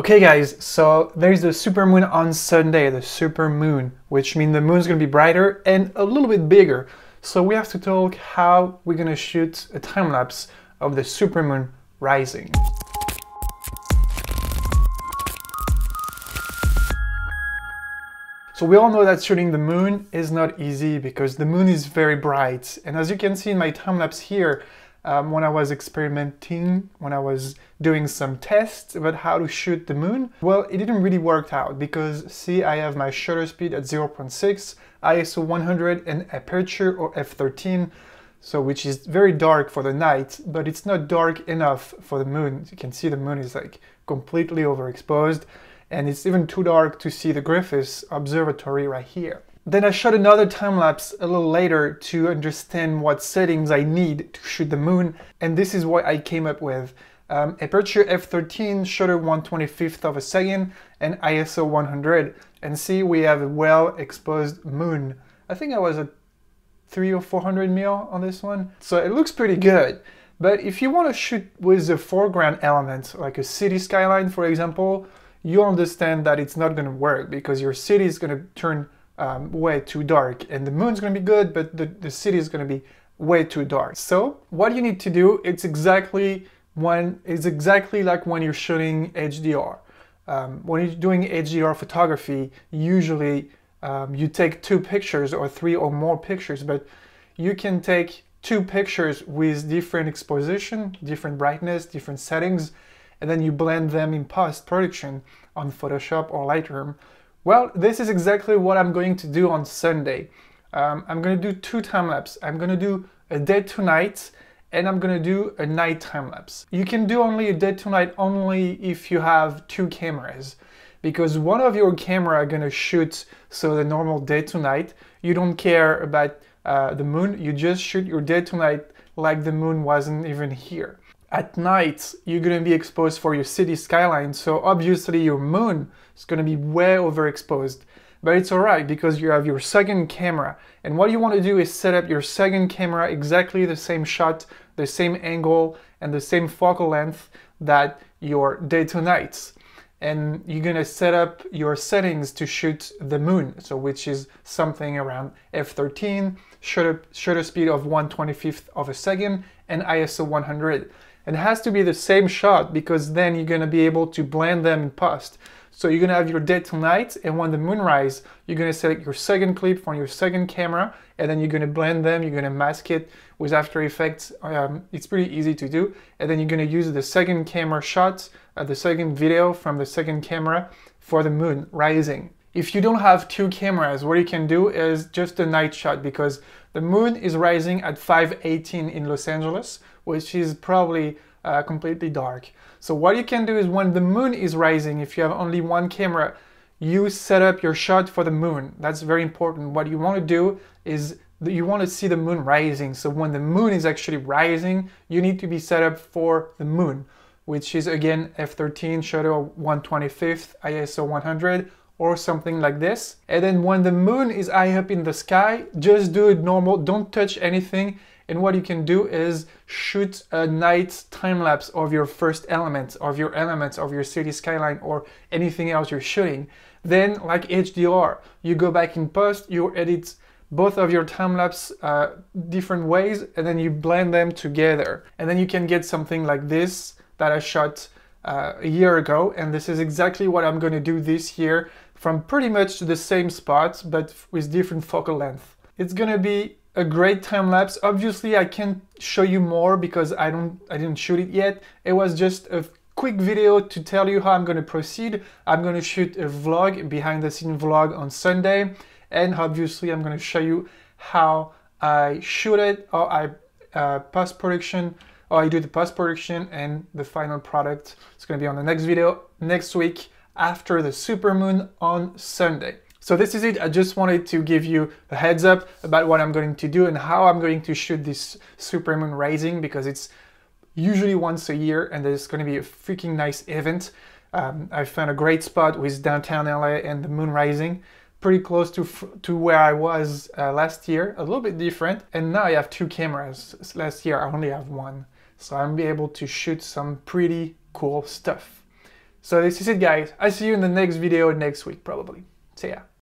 Okay guys, so there's the super moon on Sunday, the super moon, which means the moon's gonna be brighter and a little bit bigger. So we have to talk how we're gonna shoot a time lapse of the super moon rising. So we all know that shooting the moon is not easy because the moon is very bright. And as you can see in my time lapse here, um, when I was experimenting, when I was doing some tests about how to shoot the moon, well, it didn't really work out because see, I have my shutter speed at 0.6, ISO 100 and aperture or f13, so which is very dark for the night, but it's not dark enough for the moon. You can see the moon is like completely overexposed and it's even too dark to see the Griffiths Observatory right here. Then I shot another time lapse a little later to understand what settings I need to shoot the moon, and this is what I came up with. Um, aperture f13, shutter 125th of a second, and ISO 100. And see, we have a well-exposed moon. I think I was at three or 400 mil on this one. So it looks pretty good. But if you want to shoot with the foreground element, like a city skyline, for example, you understand that it's not going to work because your city is going to turn um, way too dark and the moon's gonna be good, but the, the city is gonna be way too dark. So what you need to do, it's exactly when it's exactly like when you're shooting HDR. Um, when you're doing HDR photography, usually um, you take two pictures or three or more pictures, but you can take two pictures with different exposition, different brightness, different settings, and then you blend them in post-production on Photoshop or Lightroom. Well, this is exactly what I'm going to do on Sunday. Um, I'm going to do two time lapse. I'm going to do a day to night and I'm going to do a night time lapse. You can do only a day to night only if you have two cameras because one of your camera going to shoot so the normal day to night. You don't care about uh, the moon, you just shoot your day to night like the moon wasn't even here at night, you're gonna be exposed for your city skyline. So obviously your moon is gonna be way overexposed, but it's all right because you have your second camera. And what you wanna do is set up your second camera exactly the same shot, the same angle, and the same focal length that your day to nights. And you're gonna set up your settings to shoot the moon, so which is something around f13, shutter, shutter speed of 125th of a second, and ISO 100. It has to be the same shot because then you're gonna be able to blend them in post. So you're gonna have your day to night and when the moon rise, you're gonna select your second clip from your second camera and then you're gonna blend them, you're gonna mask it with After Effects. Um, it's pretty easy to do. And then you're gonna use the second camera shot, uh, the second video from the second camera for the moon rising. If you don't have two cameras, what you can do is just a night shot because the moon is rising at 5.18 in Los Angeles which is probably uh, completely dark. So what you can do is when the moon is rising, if you have only one camera, you set up your shot for the moon. That's very important. What you want to do is you want to see the moon rising. So when the moon is actually rising, you need to be set up for the moon, which is again f13 shutter 125th ISO 100 or something like this. And then when the moon is high up in the sky, just do it normal. Don't touch anything and what you can do is shoot a night time lapse of your first element, of your elements, of your city skyline, or anything else you're shooting. Then, like HDR, you go back in post, you edit both of your time lapse uh, different ways, and then you blend them together. And then you can get something like this that I shot uh, a year ago, and this is exactly what I'm going to do this year from pretty much the same spot, but with different focal length. It's going to be a great time lapse. Obviously, I can't show you more because I don't I didn't shoot it yet. It was just a quick video to tell you how I'm going to proceed. I'm going to shoot a vlog, behind the scene vlog on Sunday, and obviously I'm going to show you how I shoot it or I uh, post production or I do the post production and the final product. It's going to be on the next video next week after the super moon on Sunday. So this is it. I just wanted to give you a heads up about what I'm going to do and how I'm going to shoot this supermoon rising because it's usually once a year and there's going to be a freaking nice event. Um, I found a great spot with downtown LA and the moon rising pretty close to to where I was uh, last year, a little bit different. And now I have two cameras. Last year I only have one. So I'm be able to shoot some pretty cool stuff. So this is it guys. I see you in the next video next week probably. See ya.